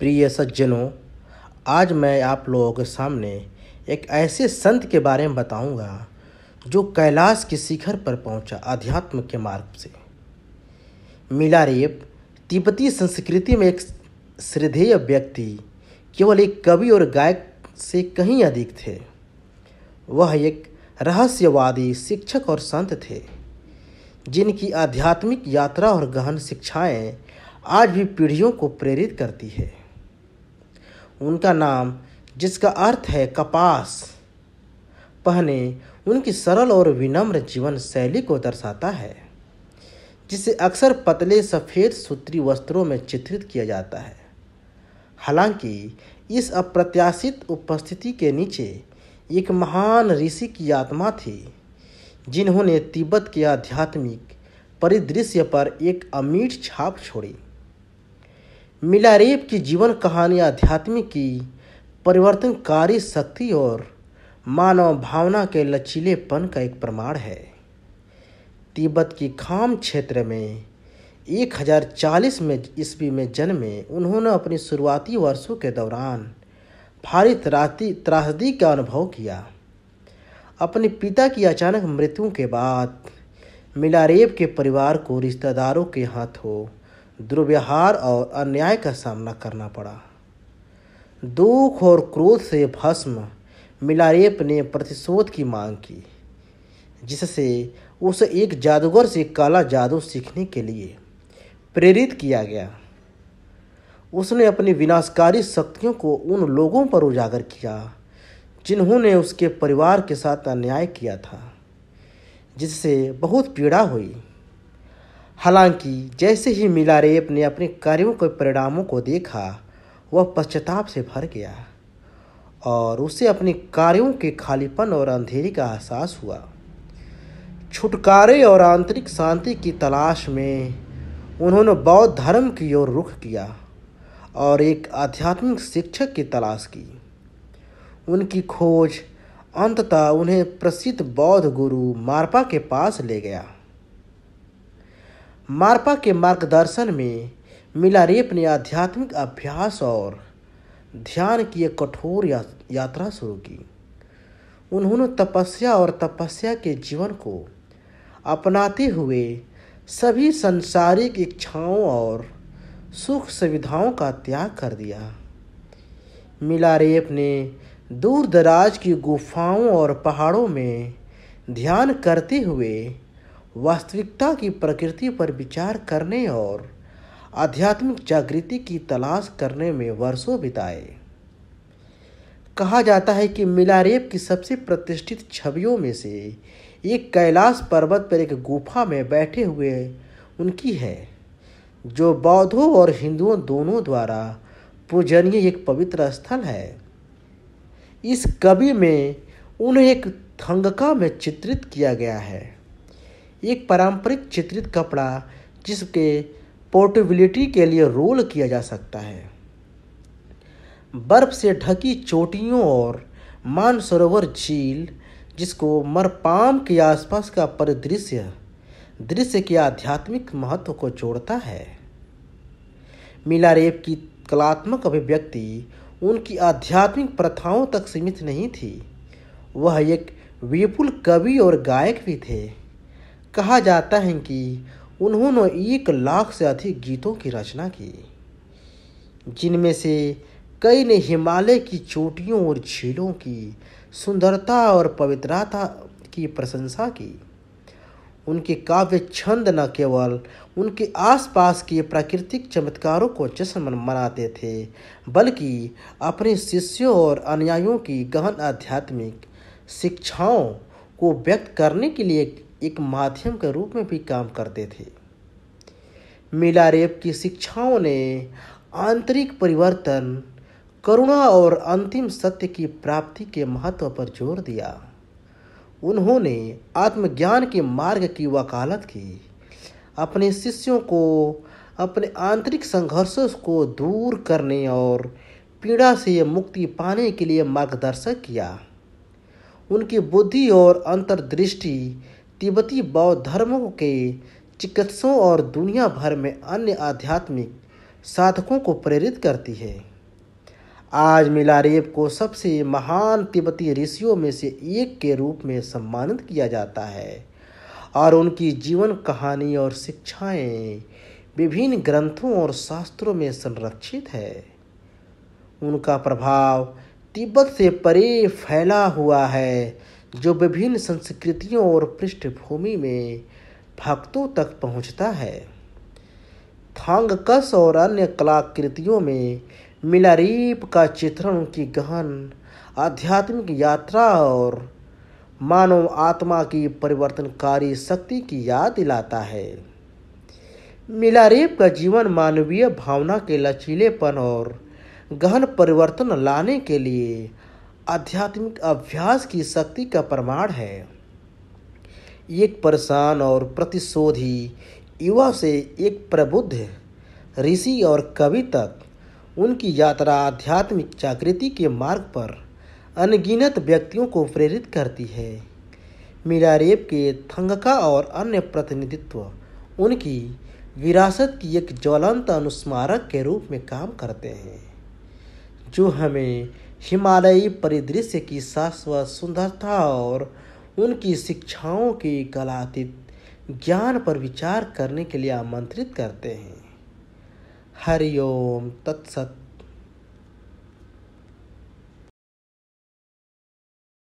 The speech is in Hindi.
प्रिय सज्जनों आज मैं आप लोगों के सामने एक ऐसे संत के बारे में बताऊंगा जो कैलाश के शिखर पर पहुंचा अध्यात्म के मार्ग से मिलारेप तिब्बती संस्कृति में एक श्रद्धेय व्यक्ति केवल एक कवि और गायक से कहीं अधिक थे वह एक रहस्यवादी शिक्षक और संत थे जिनकी आध्यात्मिक यात्रा और गहन शिक्षाएं आज भी पीढ़ियों को प्रेरित करती है उनका नाम जिसका अर्थ है कपास पहने उनकी सरल और विनम्र जीवन शैली को दर्शाता है जिसे अक्सर पतले सफ़ेद सूत्री वस्त्रों में चित्रित किया जाता है हालांकि इस अप्रत्याशित उपस्थिति के नीचे एक महान ऋषि की आत्मा थी जिन्होंने तिब्बत के आध्यात्मिक परिदृश्य पर एक अमीठ छाप छोड़ी मिलारेप की जीवन कहानी आध्यात्मिक की परिवर्तनकारी शक्ति और मानव भावना के लचीलेपन का एक प्रमाण है तिब्बत की खाम क्षेत्र में 1040 में ईस्वी में जन्मे उन्होंने अपनी शुरुआती वर्षों के दौरान भारी त्रासदी त्रासदी का अनुभव किया अपने पिता की अचानक मृत्यु के बाद मिलारेब के परिवार को रिश्तेदारों के हाथों दुर्व्यवहार और अन्याय का सामना करना पड़ा दुख और क्रोध से भस्म मिलारेप ने प्रतिशोध की मांग की जिससे उसे एक जादूगर से काला जादू सीखने के लिए प्रेरित किया गया उसने अपनी विनाशकारी शक्तियों को उन लोगों पर उजागर किया जिन्होंने उसके परिवार के साथ अन्याय किया था जिससे बहुत पीड़ा हुई हालांकि जैसे ही मिलारे ने अपने कार्यों के परिणामों को देखा वह पश्चाताप से भर गया और उसे अपने कार्यों के खालीपन और अंधेरे का एहसास हुआ छुटकारे और आंतरिक शांति की तलाश में उन्होंने बौद्ध धर्म की ओर रुख किया और एक आध्यात्मिक शिक्षक की तलाश की उनकी खोज अंततः उन्हें प्रसिद्ध बौद्ध गुरु मारपा के पास ले गया मार्पा के मार्गदर्शन में मिलारेप ने आध्यात्मिक अभ्यास और ध्यान की एक कठोर या, यात्रा शुरू की उन्होंने तपस्या और तपस्या के जीवन को अपनाते हुए सभी संसारिक इच्छाओं और सुख सुविधाओं का त्याग कर दिया मिलारेप ने दूर दराज की गुफाओं और पहाड़ों में ध्यान करते हुए वास्तविकता की प्रकृति पर विचार करने और आध्यात्मिक जागृति की तलाश करने में वर्षों बिताए कहा जाता है कि मिलारेप की सबसे प्रतिष्ठित छवियों में से एक कैलाश पर्वत पर एक गुफा में बैठे हुए उनकी है जो बौद्धों और हिंदुओं दोनों द्वारा पूजनीय एक पवित्र स्थल है इस कवि में उन्हें एक थंगका में चित्रित किया गया है एक पारंपरिक चित्रित कपड़ा जिसके पोर्टेबिलिटी के लिए रोल किया जा सकता है बर्फ से ढकी चोटियों और मानसरोवर झील जिसको मरपाम के आसपास का परिदृश्य दृश्य के आध्यात्मिक महत्व को जोड़ता है मिलारेप की कलात्मक अभिव्यक्ति उनकी आध्यात्मिक प्रथाओं तक सीमित नहीं थी वह एक विपुल कवि और गायक भी थे कहा जाता है कि उन्होंने एक लाख से अधिक गीतों की रचना की जिनमें से कई ने हिमालय की चोटियों और झीलों की सुंदरता और पवित्रता की प्रशंसा की उनके काव्य छंद न केवल उनके आसपास के प्राकृतिक चमत्कारों को जश्न मनाते थे बल्कि अपने शिष्यों और अनुयायियों की गहन आध्यात्मिक शिक्षाओं को व्यक्त करने के लिए एक माध्यम के रूप में भी काम करते थे मिलारेप की शिक्षाओं ने आंतरिक परिवर्तन करुणा और अंतिम सत्य की प्राप्ति के महत्व पर जोर दिया उन्होंने आत्मज्ञान के मार्ग की वकालत की अपने शिष्यों को अपने आंतरिक संघर्षों को दूर करने और पीड़ा से मुक्ति पाने के लिए मार्गदर्शक किया उनकी बुद्धि और अंतर्दृष्टि तिब्बती बौद्ध धर्म के चिकित्सों और दुनिया भर में अन्य आध्यात्मिक साधकों को प्रेरित करती है आज मिलारेब को सबसे महान तिब्बती ऋषियों में से एक के रूप में सम्मानित किया जाता है और उनकी जीवन कहानी और शिक्षाएं विभिन्न ग्रंथों और शास्त्रों में संरक्षित है उनका प्रभाव तिब्बत से परे फैला हुआ है जो विभिन्न संस्कृतियों और पृष्ठभूमि में भक्तों तक पहुंचता है थांगकस और अन्य कलाकृतियों में मिलारीप का चित्रण उनकी गहन आध्यात्मिक यात्रा और मानव आत्मा की परिवर्तनकारी शक्ति की याद दिलाता है मिलारेप का जीवन मानवीय भावना के लचीलेपन और गहन परिवर्तन लाने के लिए आध्यात्मिक अभ्यास की शक्ति का प्रमाण है एक परेशान और प्रतिशोधी युवा से एक प्रबुद्ध ऋषि और कवि तक उनकी यात्रा आध्यात्मिक जागृति के मार्ग पर अनगिनत व्यक्तियों को प्रेरित करती है मीरारेब के थंगका और अन्य प्रतिनिधित्व उनकी विरासत की एक ज्वलंत अनुस्मारक के रूप में काम करते हैं जो हमें हिमालयी परिदृश्य की शाश्वत सुंदरता और उनकी शिक्षाओं की कलातीत ज्ञान पर विचार करने के लिए आमंत्रित करते हैं हरिओम तत्सत